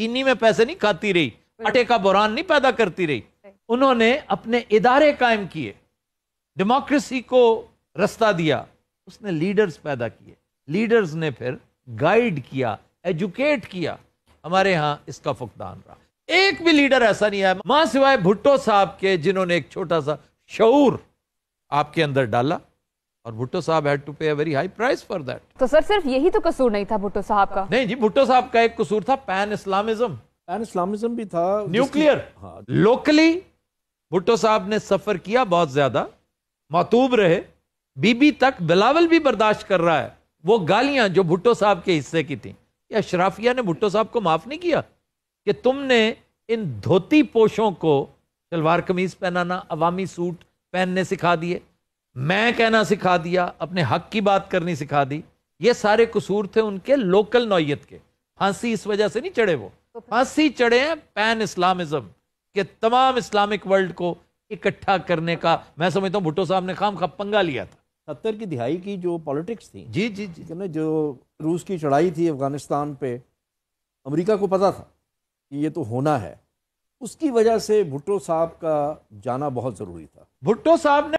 चीनी में पैसे नहीं खाती रही आटे का बुरान नहीं पैदा करती रही उन्होंने अपने इदारे कायम किए डेमोक्रेसी को रास्ता दिया उसने लीडर्स पैदा किए लीडर्स ने फिर गाइड किया एजुकेट किया हमारे यहाँ इसका फुकदान रहा एक भी लीडर ऐसा नहीं है मां सिवाय भुट्टो साहब के जिन्होंने एक छोटा सा शऊर आपके अंदर डाला और भुट्टो साहब had to pay a very high price for that तो सर सिर्फ यही तो कसूर नहीं था भुट्टो साहब का नहीं जी भुट्टो साहब का एक कसूर था पैन इस्लामिज्म पैन इस्लामिज्म भी था न्यूक्लियर लोकली हाँ, भुट्टो साहब ने सफर किया बहुत ज्यादा मातूब रहे बीबी तक बिलावल भी बर्दाश्त कर रहा है वो गालियां जो भुट्टो साहब के हिस्से की थी या शराफिया ने भुट्टो साहब को माफ नहीं किया कि तुमने इन धोती पोशों को सलवार कमीज पहनाना अवामी सूट पहनने सिखा दिए मैं कहना सिखा दिया अपने हक की बात करनी सिखा दी ये सारे कसूर थे उनके लोकल नौयत के फांसी इस वजह से नहीं चढ़े वो फांसी चढ़े हैं पैन इस्लामिज्म के तमाम इस्लामिक वर्ल्ड को इकट्ठा करने का मैं समझता हूँ भुट्टो साहब ने खाम खा पंगा लिया था सत्तर की दिहाई की जो पॉलिटिक्स थी जी जी जी कहने जो रूस की चढ़ाई थी अफगानिस्तान पे अमेरिका को पता था कि ये तो होना है उसकी वजह से भुट्टो साहब का जाना बहुत ज़रूरी था भुट्टो साहब ने